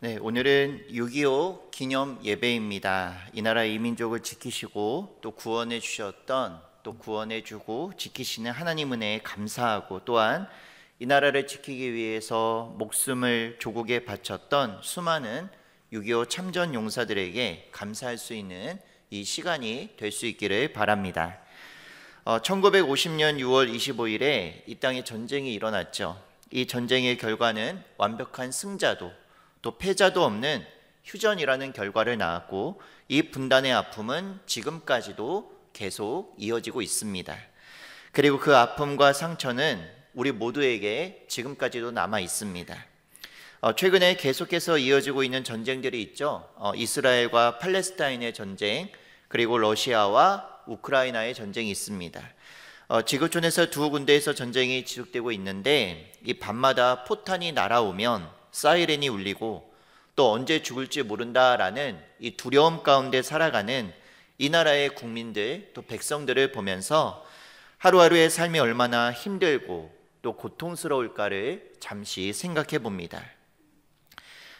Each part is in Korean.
네, 오늘은 6.25 기념 예배입니다. 이 나라 이민족을 지키시고 또 구원해 주셨던 또 구원해 주고 지키시는 하나님 은혜에 감사하고 또한 이 나라를 지키기 위해서 목숨을 조국에 바쳤던 수많은 6.25 참전 용사들에게 감사할 수 있는 이 시간이 될 수 있기를 바랍니다. 어, 1950년 6월 25일에 이 땅에 전쟁이 일어났죠. 이 전쟁의 결과는 완벽한 승자도 또 패자도 없는 휴전이라는 결과를 낳았고 이 분단의 아픔은 지금까지도 계속 이어지고 있습니다. 그리고 그 아픔과 상처는 우리 모두에게 지금까지도 남아 있습니다. 어, 최근에 계속해서 이어지고 있는 전쟁들이 있죠. 어, 이스라엘과 팔레스타인의 전쟁, 그리고 러시아와 우크라이나의 전쟁이 있습니다. 어, 지구촌에서 두 군데에서 전쟁이 지속되고 있는데 이 밤마다 포탄이 날아오면 사이렌이 울리고 또 언제 죽을지 모른다라는 이 두려움 가운데 살아가는 이 나라의 국민들 또 백성들을 보면서 하루하루의 삶이 얼마나 힘들고 또 고통스러울까를 잠시 생각해 봅니다.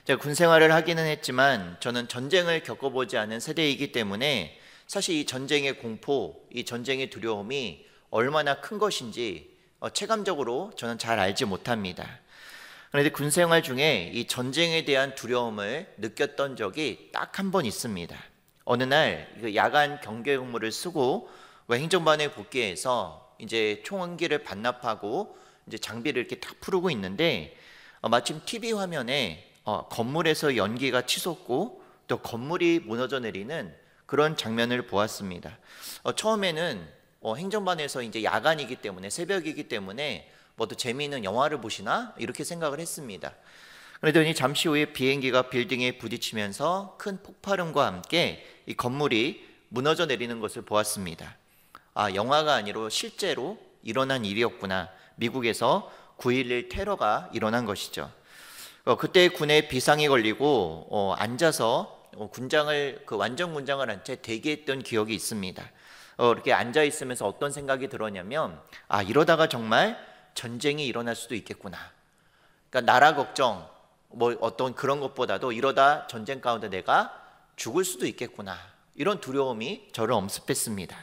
제가 군 생활을 하기는 했지만 저는 전쟁을 겪어보지 않은 세대이기 때문에 사실 이 전쟁의 공포, 이 전쟁의 두려움이 얼마나 큰 것인지 어, 체감적으로 저는 잘 알지 못합니다. 그런데 군 생활 중에 이 전쟁에 대한 두려움을 느꼈던 적이 딱 한 번 있습니다. 어느 날 그 야간 경계 근무를 쓰고 행정반에 복귀해서 이제 총기를 반납하고 이제 장비를 이렇게 탁 풀고 있는데 어, 마침 TV 화면에 어, 건물에서 연기가 치솟고 또 건물이 무너져 내리는 그런 장면을 보았습니다. 어, 처음에는 행정반에서 이제 야간이기 때문에 새벽이기 때문에 뭐또 재미있는 영화를 보시나 이렇게 생각을 했습니다. 그러더니 잠시 후에 비행기가 빌딩에 부딪히면서 큰 폭발음과 함께 이 건물이 무너져 내리는 것을 보았습니다. 아, 영화가 아니라 실제로 일어난 일이었구나. 미국에서 9.11 테러가 일어난 것이죠. 어, 그때 군에 비상이 걸리고 어, 앉아서 어, 군장을 그 완전 군장을 한 채 대기했던 기억이 있습니다. 어, 이렇게 앉아 있으면서 어떤 생각이 들었냐면 아 이러다가 정말 전쟁이 일어날 수도 있겠구나. 그러니까 나라 걱정, 뭐 어떤 그런 것보다도 이러다 전쟁 가운데 내가 죽을 수도 있겠구나. 이런 두려움이 저를 엄습했습니다.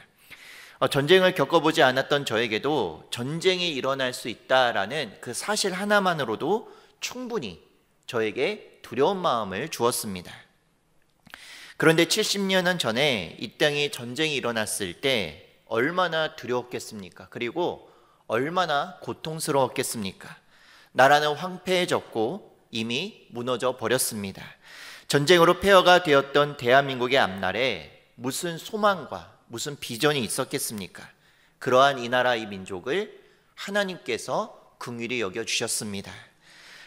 어, 전쟁을 겪어보지 않았던 저에게도 전쟁이 일어날 수 있다라는 그 사실 하나만으로도 충분히 저에게 두려운 마음을 주었습니다. 그런데 7 0년 전에 이 땅이 전쟁이 일어났을 때 얼마나 두려웠겠습니까? 그리고 얼마나 고통스러웠겠습니까? 나라는 황폐해졌고 이미 무너져 버렸습니다. 전쟁으로 폐허가 되었던 대한민국의 앞날에 무슨 소망과 무슨 비전이 있었겠습니까? 그러한 이 나라 이 민족을 하나님께서 긍휼히 여겨 주셨습니다.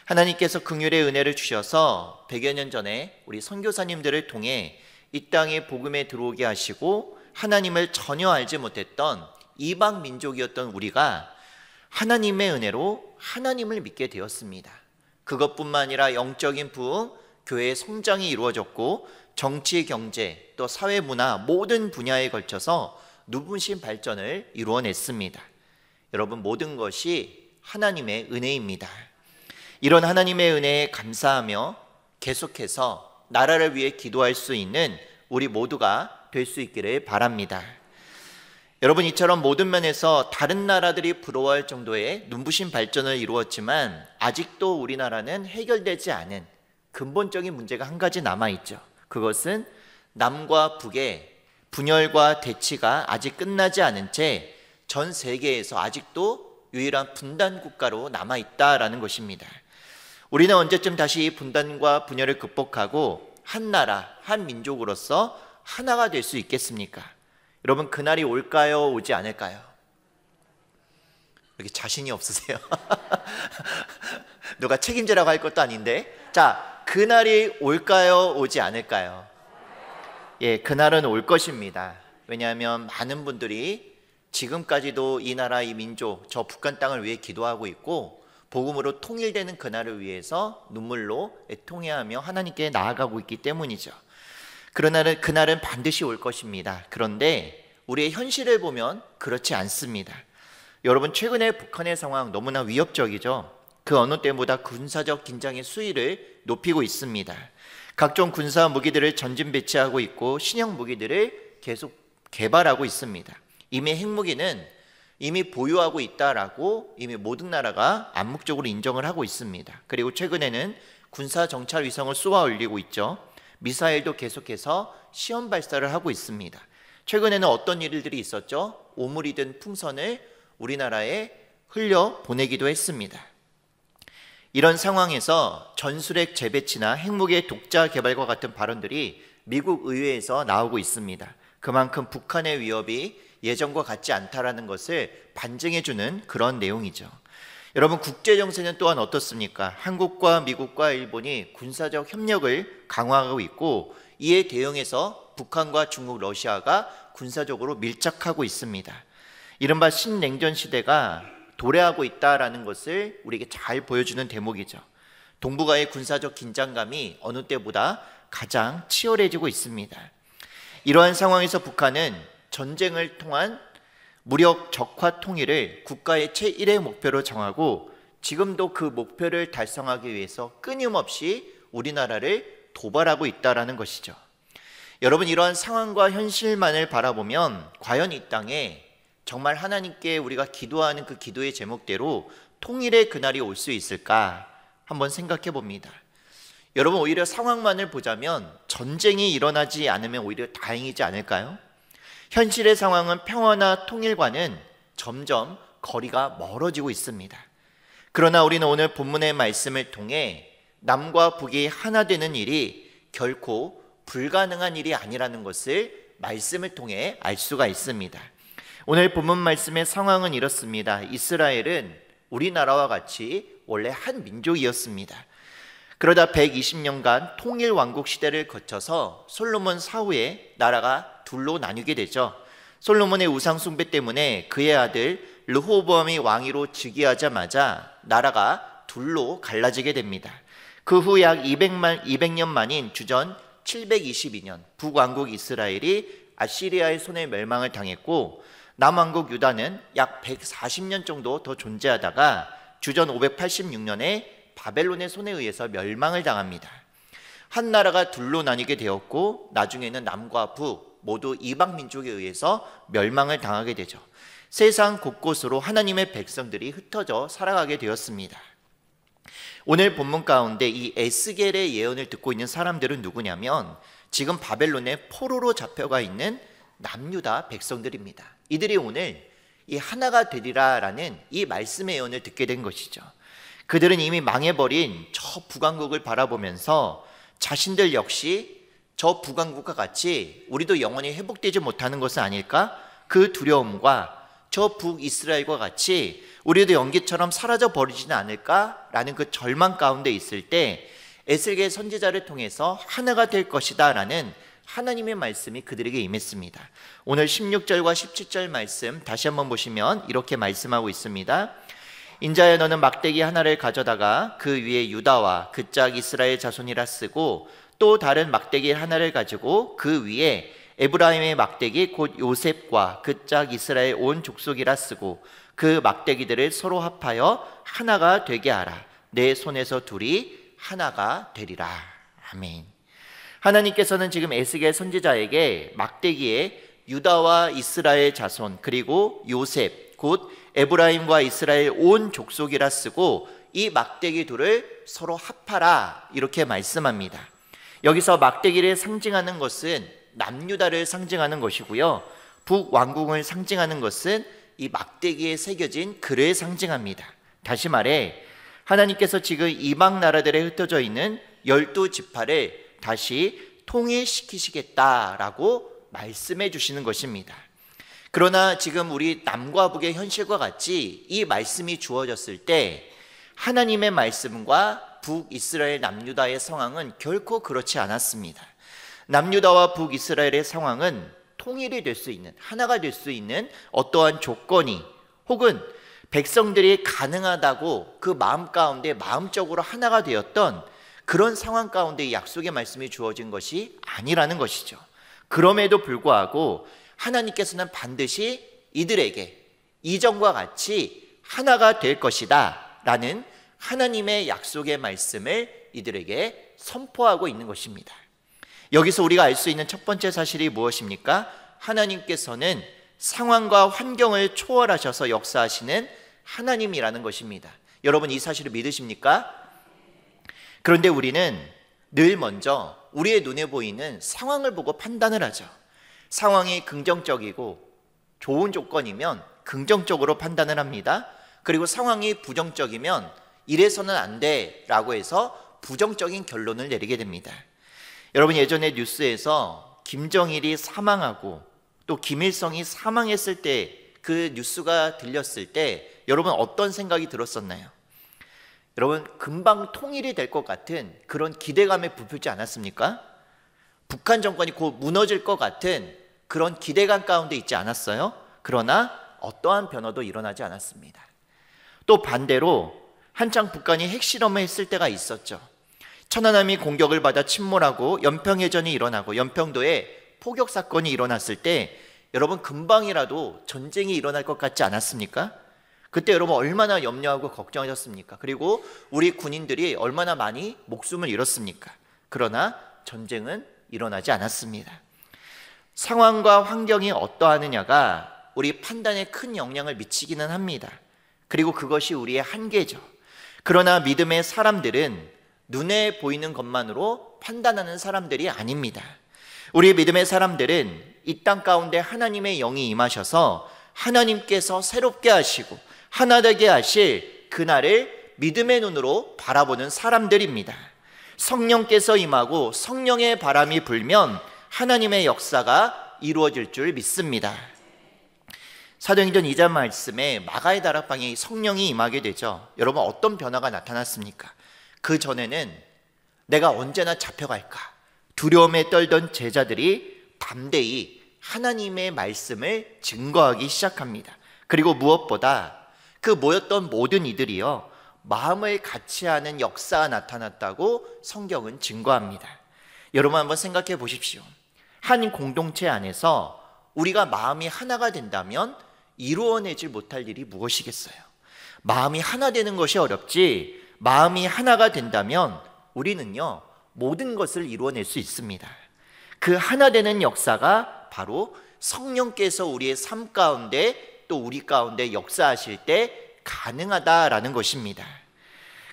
하나님께서 긍휼의 은혜를 주셔서 100여 년 전에 우리 선교사님들을 통해 이 땅에 복음에 들어오게 하시고 하나님을 전혀 알지 못했던 이방 민족이었던 우리가 하나님의 은혜로 하나님을 믿게 되었습니다. 그것뿐만 아니라 영적인 부흥, 교회의 성장이 이루어졌고 정치, 경제, 또 사회 문화 모든 분야에 걸쳐서 누분신 발전을 이루어냈습니다. 여러분 모든 것이 하나님의 은혜입니다. 이런 하나님의 은혜에 감사하며 계속해서 나라를 위해 기도할 수 있는 우리 모두가 될 수 있기를 바랍니다. 여러분 이처럼 모든 면에서 다른 나라들이 부러워할 정도의 눈부신 발전을 이루었지만 아직도 우리나라는 해결되지 않은 근본적인 문제가 한 가지 남아 있죠. 그것은 남과 북의 분열과 대치가 아직 끝나지 않은 채 전 세계에서 아직도 유일한 분단 국가로 남아 있다라는 것입니다. 우리는 언제쯤 다시 이 분단과 분열을 극복하고 한 나라, 한 민족으로서 하나가 될 수 있겠습니까? 여러분 그날이 올까요? 오지 않을까요? 여기 자신이 없으세요? 누가 책임지라고 할 것도 아닌데 자 그날이 올까요? 오지 않을까요? 예, 그날은 올 것입니다. 왜냐하면 많은 분들이 지금까지도 이 나라, 이 민족, 저 북한 땅을 위해 기도하고 있고 복음으로 통일되는 그날을 위해서 눈물로 애통해하며 하나님께 나아가고 있기 때문이죠. 그러나는 그날은 반드시 올 것입니다. 그런데 우리의 현실을 보면 그렇지 않습니다. 여러분 최근에 북한의 상황 너무나 위협적이죠. 그 어느 때보다 군사적 긴장의 수위를 높이고 있습니다. 각종 군사 무기들을 전진 배치하고 있고 신형 무기들을 계속 개발하고 있습니다. 이미 핵무기는 이미 보유하고 있다라고 이미 모든 나라가 암묵적으로 인정을 하고 있습니다. 그리고 최근에는 군사 정찰 위성을 쏘아 올리고 있죠. 미사일도 계속해서 시험 발사를 하고 있습니다. 최근에는 어떤 일들이 있었죠? 오물이 든 풍선을 우리나라에 흘려 보내기도 했습니다. 이런 상황에서 전술핵 재배치나 핵무기 독자 개발과 같은 발언들이 미국 의회에서 나오고 있습니다. 그만큼 북한의 위협이 예전과 같지 않다라는 것을 반증해주는 그런 내용이죠. 여러분 국제 정세는 또한 어떻습니까? 한국과 미국과 일본이 군사적 협력을 강화하고 있고 이에 대응해서 북한과 중국, 러시아가 군사적으로 밀착하고 있습니다. 이른바 신냉전 시대가 도래하고 있다라는 것을 우리에게 잘 보여주는 대목이죠. 동북아의 군사적 긴장감이 어느 때보다 가장 치열해지고 있습니다. 이러한 상황에서 북한은 전쟁을 통한 무력 적화 통일을 국가의 최1의 목표로 정하고 지금도 그 목표를 달성하기 위해서 끊임없이 우리나라를 도발하고 있다라는 것이죠. 여러분 이러한 상황과 현실만을 바라보면 과연 이 땅에 정말 하나님께 우리가 기도하는 그 기도의 제목대로 통일의 그날이 올 수 있을까 한번 생각해 봅니다. 여러분 오히려 상황만을 보자면 전쟁이 일어나지 않으면 오히려 다행이지 않을까요? 현실의 상황은 평화나 통일과는 점점 거리가 멀어지고 있습니다. 그러나 우리는 오늘 본문의 말씀을 통해 남과 북이 하나 되는 일이 결코 불가능한 일이 아니라는 것을 말씀을 통해 알 수가 있습니다. 오늘 본문 말씀의 상황은 이렇습니다. 이스라엘은 우리나라와 같이 원래 한 민족이었습니다. 그러다 120년간 통일 왕국 시대를 거쳐서 솔로몬 사후에 나라가 둘로 나뉘게 되죠. 솔로몬의 우상 숭배 때문에 그의 아들 르호보암이 왕위로 즉위하자마자 나라가 둘로 갈라지게 됩니다. 그 후 약2 0 0년 만인 주전 722년 북왕국 이스라엘이 아시리아의 손에 멸망을 당했고 남왕국 유다는 약 140년 정도 더 존재하다가 주전 586년에 바벨론의 손에 의해서 멸망을 당합니다. 한 나라가 둘로 나뉘게 되었고 나중에는 남과 북 모두 이방 민족에 의해서 멸망을 당하게 되죠. 세상 곳곳으로 하나님의 백성들이 흩어져 살아가게 되었습니다. 오늘 본문 가운데 이 에스겔의 예언을 듣고 있는 사람들은 누구냐면 지금 바벨론의 포로로 잡혀가 있는 남유다 백성들입니다. 이들이 오늘 이 하나가 되리라라는 이 말씀의 예언을 듣게 된 것이죠. 그들은 이미 망해버린 저 북왕국을 바라보면서 자신들 역시 저북강국과 같이 우리도 영원히 회복되지 못하는 것은 아닐까? 그 두려움과 저 북이스라엘과 같이 우리도 연기처럼 사라져 버리지는 않을까라는 그 절망 가운데 있을 때에슬겔 선지자를 통해서 하나가 될 것이다라는 하나님의 말씀이 그들에게 임했습니다. 오늘 16절과 17절 말씀 다시 한번 보시면 이렇게 말씀하고 있습니다. 인자여 너는 막대기 하나를 가져다가 그 위에 유다와 그짝 이스라엘 자손이라 쓰고 또 다른 막대기 하나를 가지고 그 위에 에브라임의 막대기 곧 요셉과 그짝 이스라엘 온 족속이라 쓰고 그 막대기들을 서로 합하여 하나가 되게 하라. 내 손에서 둘이 하나가 되리라. 아멘. 하나님께서는 지금 에스겔 선지자에게 막대기에 유다와 이스라엘 자손 그리고 요셉 곧 에브라임과 이스라엘 온 족속이라 쓰고 이 막대기 둘을 서로 합하라 이렇게 말씀합니다. 여기서 막대기를 상징하는 것은 남유다를 상징하는 것이고요. 북왕궁을 상징하는 것은 이 막대기에 새겨진 글을 상징합니다. 다시 말해 하나님께서 지금 이방 나라들에 흩어져 있는 열두 지파를 다시 통일시키시겠다라고 말씀해 주시는 것입니다. 그러나 지금 우리 남과 북의 현실과 같이 이 말씀이 주어졌을 때 하나님의 말씀과 북이스라엘 남유다의 상황은 결코 그렇지 않았습니다. 남유다와 북이스라엘의 상황은 통일이 될 수 있는 하나가 될 수 있는 어떠한 조건이 혹은 백성들이 가능하다고 그 마음 가운데 마음적으로 하나가 되었던 그런 상황 가운데 약속의 말씀이 주어진 것이 아니라는 것이죠. 그럼에도 불구하고 하나님께서는 반드시 이들에게 이전과 같이 하나가 될 것이다 라는 하나님의 약속의 말씀을 이들에게 선포하고 있는 것입니다. 여기서 우리가 알 수 있는 첫 번째 사실이 무엇입니까? 하나님께서는 상황과 환경을 초월하셔서 역사하시는 하나님이라는 것입니다. 여러분 이 사실을 믿으십니까? 그런데 우리는 늘 먼저 우리의 눈에 보이는 상황을 보고 판단을 하죠. 상황이 긍정적이고 좋은 조건이면 긍정적으로 판단을 합니다. 그리고 상황이 부정적이면 이래서는 안 돼. 라고 해서 부정적인 결론을 내리게 됩니다. 여러분 예전에 뉴스에서 김정일이 사망하고 또 김일성이 사망했을 때 그 뉴스가 들렸을 때 여러분 어떤 생각이 들었었나요? 여러분 금방 통일이 될 것 같은 그런 기대감에 부풀지 않았습니까? 북한 정권이 곧 무너질 것 같은 그런 기대감 가운데 있지 않았어요? 그러나 어떠한 변화도 일어나지 않았습니다. 또 반대로 한창 북한이 핵실험을 했을 때가 있었죠. 천안함이 공격을 받아 침몰하고 연평해전이 일어나고 연평도에 포격 사건이 일어났을 때 여러분 금방이라도 전쟁이 일어날 것 같지 않았습니까? 그때 여러분 얼마나 염려하고 걱정하셨습니까? 그리고 우리 군인들이 얼마나 많이 목숨을 잃었습니까? 그러나 전쟁은 일어나지 않았습니다. 상황과 환경이 어떠하느냐가 우리 판단에 큰 영향을 미치기는 합니다. 그리고 그것이 우리의 한계죠. 그러나 믿음의 사람들은 눈에 보이는 것만으로 판단하는 사람들이 아닙니다. 우리 믿음의 사람들은 이 땅 가운데 하나님의 영이 임하셔서 하나님께서 새롭게 하시고 하나 되게 하실 그날을 믿음의 눈으로 바라보는 사람들입니다. 성령께서 임하고 성령의 바람이 불면 하나님의 역사가 이루어질 줄 믿습니다. 사도행전 2장 말씀에 마가의 다락방에 성령이 임하게 되죠. 여러분 어떤 변화가 나타났습니까? 그 전에는 내가 언제나 잡혀갈까 두려움에 떨던 제자들이 담대히 하나님의 말씀을 증거하기 시작합니다. 그리고 무엇보다 그 모였던 모든 이들이요 마음을 같이 하는 역사가 나타났다고 성경은 증거합니다. 여러분 한번 생각해 보십시오. 한 공동체 안에서 우리가 마음이 하나가 된다면 이루어내지 못할 일이 무엇이겠어요? 마음이 하나 되는 것이 어렵지, 마음이 하나가 된다면 우리는요, 모든 것을 이루어낼 수 있습니다. 그 하나 되는 역사가 바로 성령께서 우리의 삶 가운데 또 우리 가운데 역사하실 때 가능하다라는 것입니다.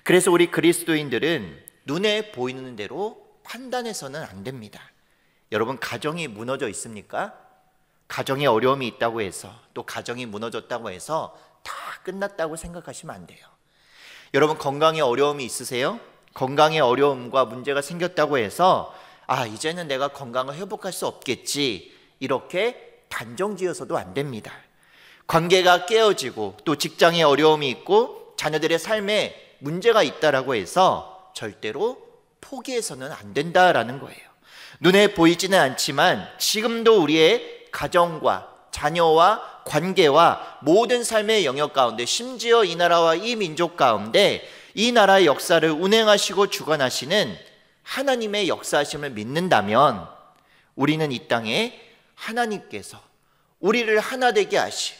그래서 우리 그리스도인들은 눈에 보이는 대로 판단해서는 안 됩니다. 여러분, 가정이 무너져 있습니까? 가정에 어려움이 있다고 해서 또 가정이 무너졌다고 해서 다 끝났다고 생각하시면 안 돼요. 여러분 건강에 어려움이 있으세요? 건강에 어려움과 문제가 생겼다고 해서 아, 이제는 내가 건강을 회복할 수 없겠지. 이렇게 단정 지어서도 안 됩니다. 관계가 깨어지고 또 직장에 어려움이 있고 자녀들의 삶에 문제가 있다라고 해서 절대로 포기해서는 안 된다라는 거예요. 눈에 보이지는 않지만 지금도 우리의 가정과 자녀와 관계와 모든 삶의 영역 가운데 심지어 이 나라와 이 민족 가운데 이 나라의 역사를 운행하시고 주관하시는 하나님의 역사하심을 믿는다면 우리는 이 땅에 하나님께서 우리를 하나 되게 하시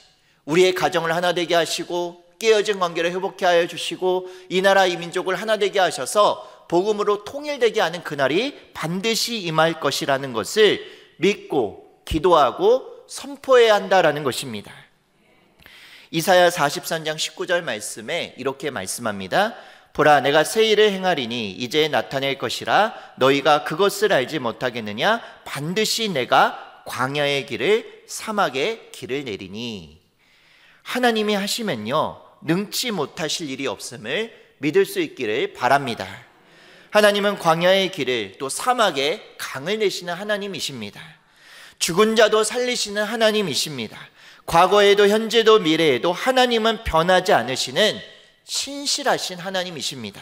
우리의 가정을 하나 되게 하시고 깨어진 관계를 회복케 하여 주시고 이 나라 이 민족을 하나 되게 하셔서 복음으로 통일되게 하는 그날이 반드시 임할 것이라는 것을 믿고 기도하고 선포해야 한다라는 것입니다. 이사야 43장 19절 말씀에 이렇게 말씀합니다. 보라 내가 새 일을 행하리니 이제 나타낼 것이라 너희가 그것을 알지 못하겠느냐 반드시 내가 광야의 길을 사막의 길을 내리니 하나님이 하시면요 능치 못하실 일이 없음을 믿을 수 있기를 바랍니다. 하나님은 광야의 길을 또 사막의 강을 내시는 하나님이십니다. 죽은 자도 살리시는 하나님이십니다. 과거에도 현재도 미래에도 하나님은 변하지 않으시는 신실하신 하나님이십니다.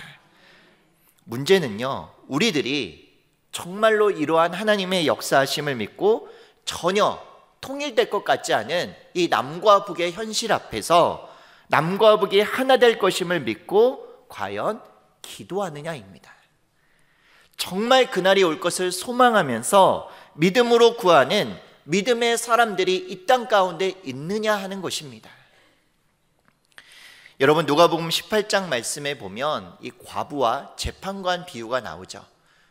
문제는요, 우리들이 정말로 이러한 하나님의 역사하심을 믿고 전혀 통일될 것 같지 않은 이 남과 북의 현실 앞에서 남과 북이 하나 될 것임을 믿고 과연 기도하느냐입니다. 정말 그날이 올 것을 소망하면서 믿음으로 구하는 믿음의 사람들이 이 땅 가운데 있느냐 하는 것입니다. 여러분 누가복음 18장 말씀에 보면 이 과부와 재판관 비유가 나오죠.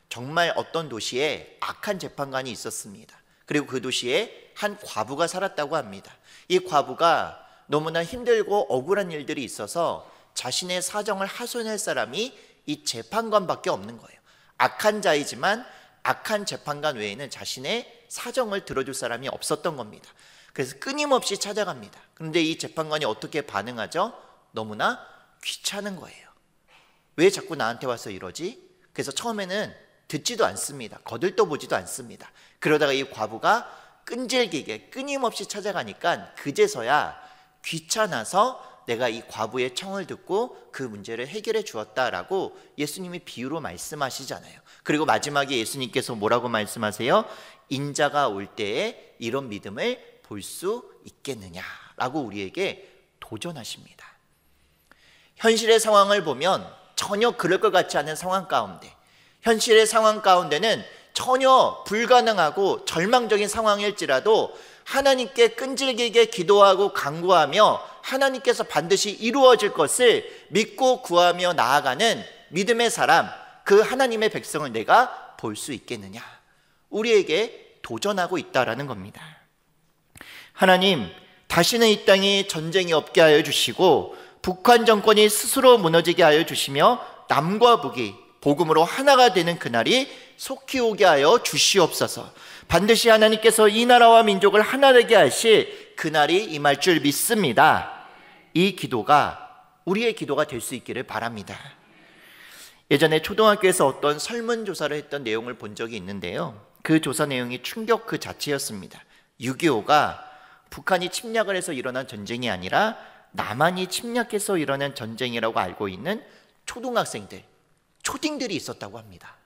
정말 어떤 도시에 악한 재판관이 있었습니다. 그리고 그 도시에 한 과부가 살았다고 합니다. 이 과부가 너무나 힘들고 억울한 일들이 있어서 자신의 사정을 하소연할 사람이 이 재판관밖에 없는 거예요. 악한 자이지만 악한 재판관 외에는 자신의 사정을 들어줄 사람이 없었던 겁니다. 그래서 끊임없이 찾아갑니다. 그런데 이 재판관이 어떻게 반응하죠? 너무나 귀찮은 거예요. 왜 자꾸 나한테 와서 이러지? 그래서 처음에는 듣지도 않습니다. 거들떠보지도 않습니다. 그러다가 이 과부가 끈질기게 끊임없이 찾아가니까 그제서야 귀찮아서 내가 이 과부의 청을 듣고 그 문제를 해결해 주었다라고 예수님이 비유로 말씀하시잖아요. 그리고 마지막에 예수님께서 뭐라고 말씀하세요? 인자가 올 때에 이런 믿음을 볼 수 있겠느냐라고 우리에게 도전하십니다. 현실의 상황을 보면 전혀 그럴 것 같지 않은 상황 가운데 현실의 상황 가운데는 전혀 불가능하고 절망적인 상황일지라도 하나님께 끈질기게 기도하고 강구하며 하나님께서 반드시 이루어질 것을 믿고 구하며 나아가는 믿음의 사람, 그 하나님의 백성을 내가 볼 수 있겠느냐. 우리에게 도전하고 있다라는 겁니다. 하나님, 다시는 이 땅이 전쟁이 없게 하여 주시고 북한 정권이 스스로 무너지게 하여 주시며 남과 북이 복음으로 하나가 되는 그날이 속히 오게 하여 주시옵소서. 반드시 하나님께서 이 나라와 민족을 하나 되게 하실 그날이 임할 줄 믿습니다. 이 기도가 우리의 기도가 될 수 있기를 바랍니다. 예전에 초등학교에서 어떤 설문조사를 했던 내용을 본 적이 있는데요. 그 조사 내용이 충격 그 자체였습니다. 6.25가 북한이 침략을 해서 일어난 전쟁이 아니라 남한이 침략해서 일어난 전쟁이라고 알고 있는 초등학생들, 초딩들이 있었다고 합니다.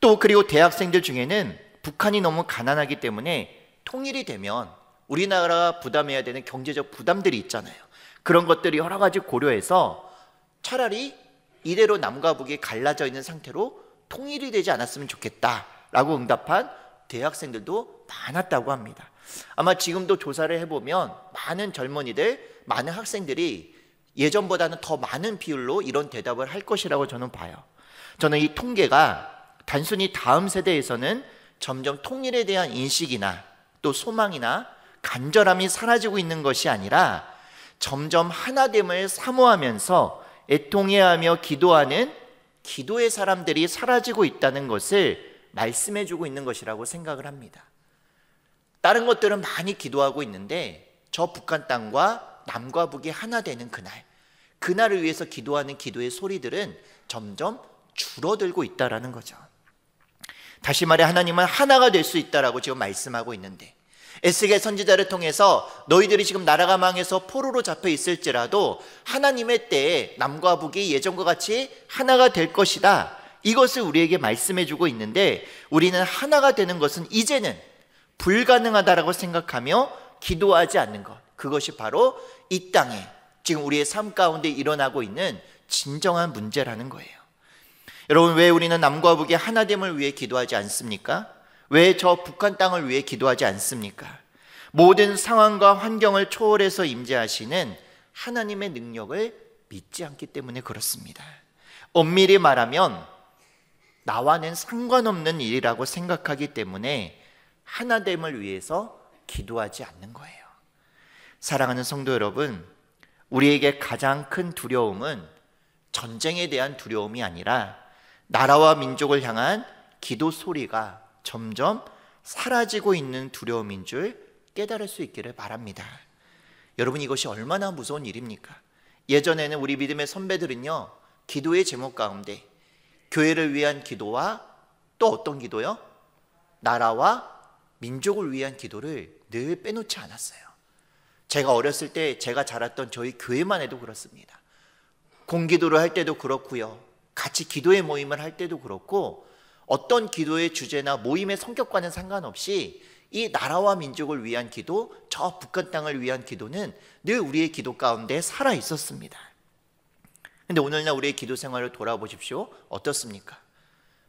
또 그리고 대학생들 중에는 북한이 너무 가난하기 때문에 통일이 되면 우리나라 가 부담해야 되는 경제적 부담들이 있잖아요. 그런 것들이 여러 가지 고려해서 차라리 이대로 남과 북이 갈라져 있는 상태로 통일이 되지 않았으면 좋겠다라고 응답한 대학생들도 많았다고 합니다. 아마 지금도 조사를 해보면 많은 젊은이들, 많은 학생들이 예전보다는 더 많은 비율로 이런 대답을 할 것이라고 저는 봐요. 저는 이 통계가 단순히 다음 세대에서는 점점 통일에 대한 인식이나 또 소망이나 간절함이 사라지고 있는 것이 아니라 점점 하나됨을 사모하면서 애통해하며 기도하는 기도의 사람들이 사라지고 있다는 것을 말씀해 주고 있는 것이라고 생각을 합니다. 다른 것들은 많이 기도하고 있는데 저 북한 땅과 남과 북이 하나 되는 그날 그날을 위해서 기도하는 기도의 소리들은 점점 줄어들고 있다라는 거죠. 다시 말해 하나님은 하나가 될 수 있다라고 지금 말씀하고 있는데 에스겔 선지자를 통해서 너희들이 지금 나라가 망해서 포로로 잡혀 있을지라도 하나님의 때에 남과 북이 예전과 같이 하나가 될 것이다. 이것을 우리에게 말씀해 주고 있는데 우리는 하나가 되는 것은 이제는 불가능하다라고 생각하며 기도하지 않는 것. 그것이 바로 이 땅에 지금 우리의 삶 가운데 일어나고 있는 진정한 문제라는 거예요. 여러분 왜 우리는 남과 북이 하나됨을 위해 기도하지 않습니까? 왜 저 북한 땅을 위해 기도하지 않습니까? 모든 상황과 환경을 초월해서 임재하시는 하나님의 능력을 믿지 않기 때문에 그렇습니다. 엄밀히 말하면 나와는 상관없는 일이라고 생각하기 때문에 하나됨을 위해서 기도하지 않는 거예요. 사랑하는 성도 여러분, 우리에게 가장 큰 두려움은 전쟁에 대한 두려움이 아니라 나라와 민족을 향한 기도 소리가 점점 사라지고 있는 두려움인 줄 깨달을 수 있기를 바랍니다. 여러분 이것이 얼마나 무서운 일입니까? 예전에는 우리 믿음의 선배들은요. 기도의 제목 가운데 교회를 위한 기도와 또 어떤 기도요? 나라와 민족을 위한 기도를 늘 빼놓지 않았어요. 제가 어렸을 때 제가 자랐던 저희 교회만 해도 그렇습니다. 공기도를 할 때도 그렇고요. 같이 기도의 모임을 할 때도 그렇고 어떤 기도의 주제나 모임의 성격과는 상관없이 이 나라와 민족을 위한 기도, 저 북한 땅을 위한 기도는 늘 우리의 기도 가운데 살아 있었습니다. 근데 오늘날 우리의 기도 생활을 돌아보십시오. 어떻습니까?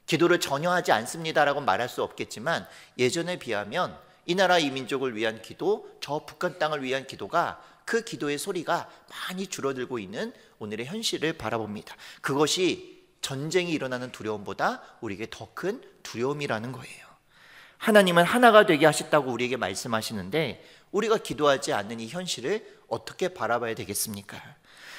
기도를 전혀 하지 않습니다라고 말할 수 없겠지만 예전에 비하면 이 나라 이 민족을 위한 기도, 저 북한 땅을 위한 기도가 그 기도의 소리가 많이 줄어들고 있는 오늘의 현실을 바라봅니다. 그것이 전쟁이 일어나는 두려움보다 우리에게 더 큰 두려움이라는 거예요. 하나님은 하나가 되게 하셨다고 우리에게 말씀하시는데 우리가 기도하지 않는 이 현실을 어떻게 바라봐야 되겠습니까?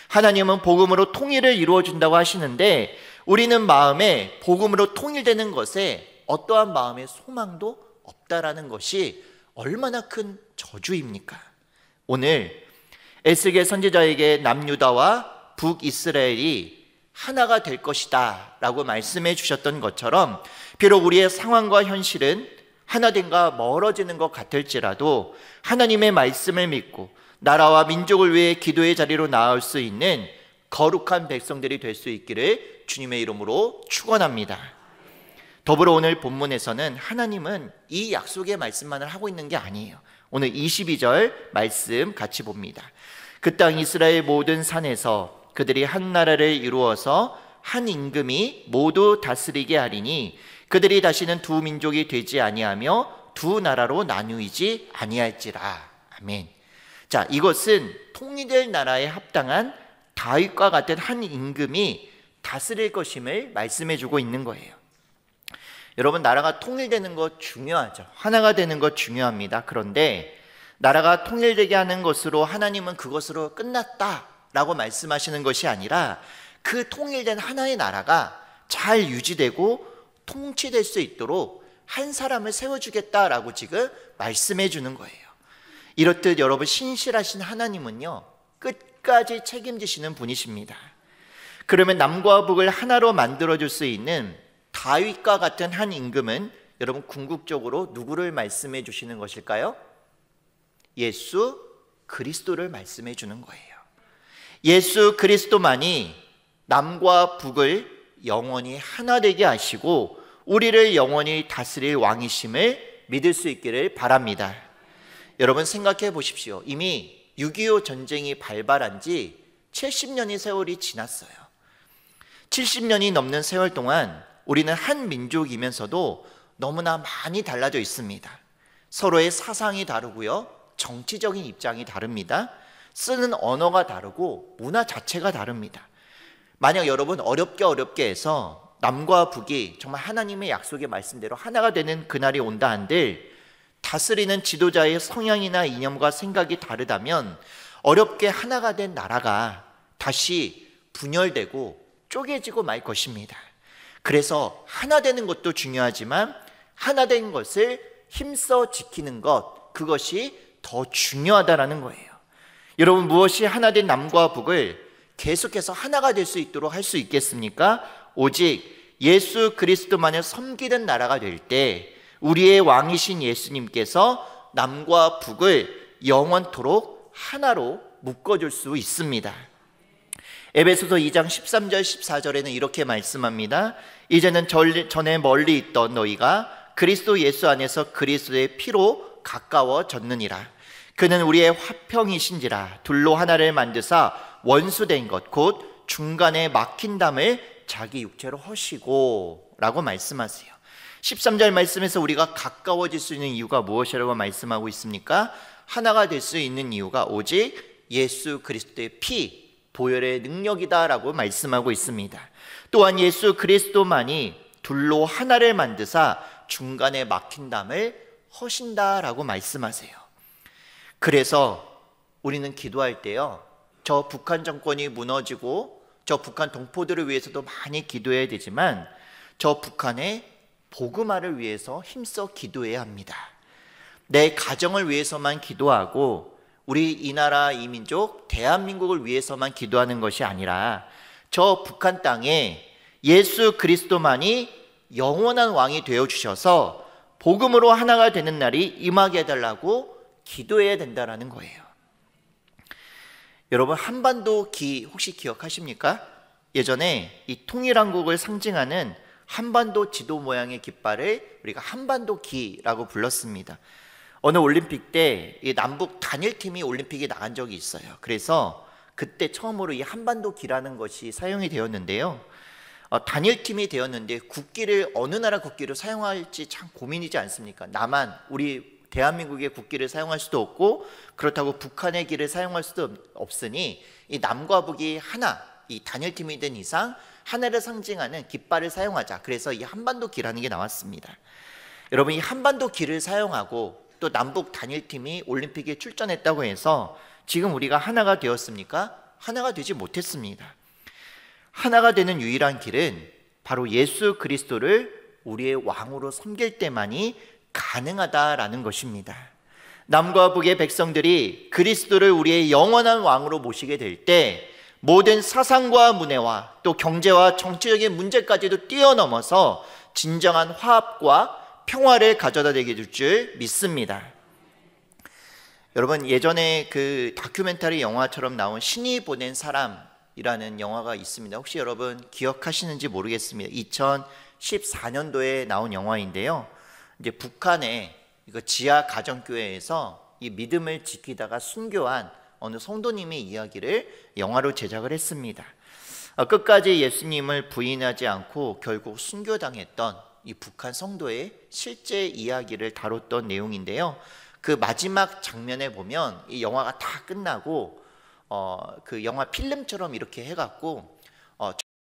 하나님은 복음으로 통일을 이루어 준다고 하시는데 우리는 마음에 복음으로 통일되는 것에 어떠한 마음의 소망도 없다라는 것이 얼마나 큰 저주입니까? 오늘 에스겔 선지자에게 남유다와 북이스라엘이 하나가 될 것이다 라고 말씀해 주셨던 것처럼 비록 우리의 상황과 현실은 하나됨과 멀어지는 것 같을지라도 하나님의 말씀을 믿고 나라와 민족을 위해 기도의 자리로 나올수 있는 거룩한 백성들이 될 수 있기를 주님의 이름으로 축원합니다. 더불어 오늘 본문에서는 하나님은 이 약속의 말씀만을 하고 있는 게 아니에요. 오늘 22절 말씀 같이 봅니다. 그 땅 이스라엘 모든 산에서 그들이 한 나라를 이루어서 한 임금이 모두 다스리게 하리니 그들이 다시는 두 민족이 되지 아니하며 두 나라로 나누이지 아니할지라. 아멘. 자, 이것은 통일될 나라에 합당한 다윗과 같은 한 임금이 다스릴 것임을 말씀해 주고 있는 거예요. 여러분 나라가 통일되는 것 중요하죠. 하나가 되는 것 중요합니다. 그런데 나라가 통일되게 하는 것으로 하나님은 그것으로 끝났다 라고 말씀하시는 것이 아니라 그 통일된 하나의 나라가 잘 유지되고 통치될 수 있도록 한 사람을 세워주겠다라고 지금 말씀해 주는 거예요. 이렇듯 여러분 신실하신 하나님은요, 끝까지 책임지시는 분이십니다. 그러면 남과 북을 하나로 만들어줄 수 있는 다윗과 같은 한 임금은 여러분 궁극적으로 누구를 말씀해 주시는 것일까요? 예수 그리스도를 말씀해 주는 거예요. 예수 그리스도만이 남과 북을 영원히 하나 되게 하시고 우리를 영원히 다스릴 왕이심을 믿을 수 있기를 바랍니다. 여러분 생각해 보십시오. 이미 6.25 전쟁이 발발한 지 70년이 세월이 지났어요. 70년이 넘는 세월 동안 우리는 한 민족이면서도 너무나 많이 달라져 있습니다. 서로의 사상이 다르고요. 정치적인 입장이 다릅니다. 쓰는 언어가 다르고 문화 자체가 다릅니다. 만약 여러분 어렵게 어렵게 해서 남과 북이 정말 하나님의 약속의 말씀대로 하나가 되는 그날이 온다 한들 다스리는 지도자의 성향이나 이념과 생각이 다르다면 어렵게 하나가 된 나라가 다시 분열되고 쪼개지고 말 것입니다. 그래서 하나 되는 것도 중요하지만 하나 된 것을 힘써 지키는 것, 그것이 더 중요하다라는 거예요. 여러분 무엇이 하나 된 남과 북을 계속해서 하나가 될 수 있도록 할 수 있겠습니까? 오직 예수 그리스도만을 섬기는 나라가 될 때 우리의 왕이신 예수님께서 남과 북을 영원토록 하나로 묶어줄 수 있습니다. 에베소서 2장 13절 14절에는 이렇게 말씀합니다. 이제는 전에 멀리 있던 너희가 그리스도 예수 안에서 그리스도의 피로 가까워졌느니라. 그는 우리의 화평이신지라 둘로 하나를 만드사 원수된 것 곧 중간에 막힌 담을 자기 육체로 허시고 라고 말씀하세요. 13절 말씀에서 우리가 가까워질 수 있는 이유가 무엇이라고 말씀하고 있습니까? 하나가 될 수 있는 이유가 오직 예수 그리스도의 피, 보혈의 능력이다라고 말씀하고 있습니다. 또한 예수 그리스도만이 둘로 하나를 만드사 중간에 막힌 담을 허신다라고 말씀하세요. 그래서 우리는 기도할 때요. 저 북한 정권이 무너지고 저 북한 동포들을 위해서도 많이 기도해야 되지만 저 북한의 복음화를 위해서 힘써 기도해야 합니다. 내 가정을 위해서만 기도하고 우리 이 나라 이 민족 대한민국을 위해서만 기도하는 것이 아니라 저 북한 땅에 예수 그리스도만이 영원한 왕이 되어 주셔서 복음으로 하나가 되는 날이 임하게 해달라고 기도해야 된다라는 거예요. 여러분 한반도 기 혹시 기억하십니까? 예전에 이 통일한국을 상징하는 한반도 지도 모양의 깃발을 우리가 한반도 기라고 불렀습니다. 어느 올림픽 때 이 남북 단일팀이 올림픽에 나간 적이 있어요. 그래서 그때 처음으로 이 한반도 기라는 것이 사용이 되었는데요. 어, 단일팀이 되었는데 국기를 어느 나라 국기로 사용할지 참 고민이지 않습니까? 나만 우리 대한민국의 국기를 사용할 수도 없고 그렇다고 북한의 길을 사용할 수도 없으니 이 남과 북이 하나 이 단일팀이 된 이상 하나를 상징하는 깃발을 사용하자. 그래서 이 한반도 길이라는게 나왔습니다. 여러분 이 한반도 길을 사용하고 또 남북 단일팀이 올림픽에 출전했다고 해서 지금 우리가 하나가 되었습니까? 하나가 되지 못했습니다. 하나가 되는 유일한 길은 바로 예수 그리스도를 우리의 왕으로 섬길 때만이 가능하다라는 것입니다. 남과 북의 백성들이 그리스도를 우리의 영원한 왕으로 모시게 될 때 모든 사상과 문해와 또 경제와 정치적인 문제까지도 뛰어넘어서 진정한 화합과 평화를 가져다 내게 될 줄 믿습니다. 여러분 예전에 그 다큐멘터리 영화처럼 나온 신이 보낸 사람이라는 영화가 있습니다. 혹시 여러분 기억하시는지 모르겠습니다. 2014년도에 나온 영화인데요. 이제 북한의 그 지하 가정교회에서 이 믿음을 지키다가 순교한 어느 성도님의 이야기를 영화로 제작을 했습니다. 어, 끝까지 예수님을 부인하지 않고 결국 순교당했던 이 북한 성도의 실제 이야기를 다뤘던 내용인데요. 그 마지막 장면에 보면 이 영화가 다 끝나고 어, 그 영화 필름처럼 이렇게 해갖고 어,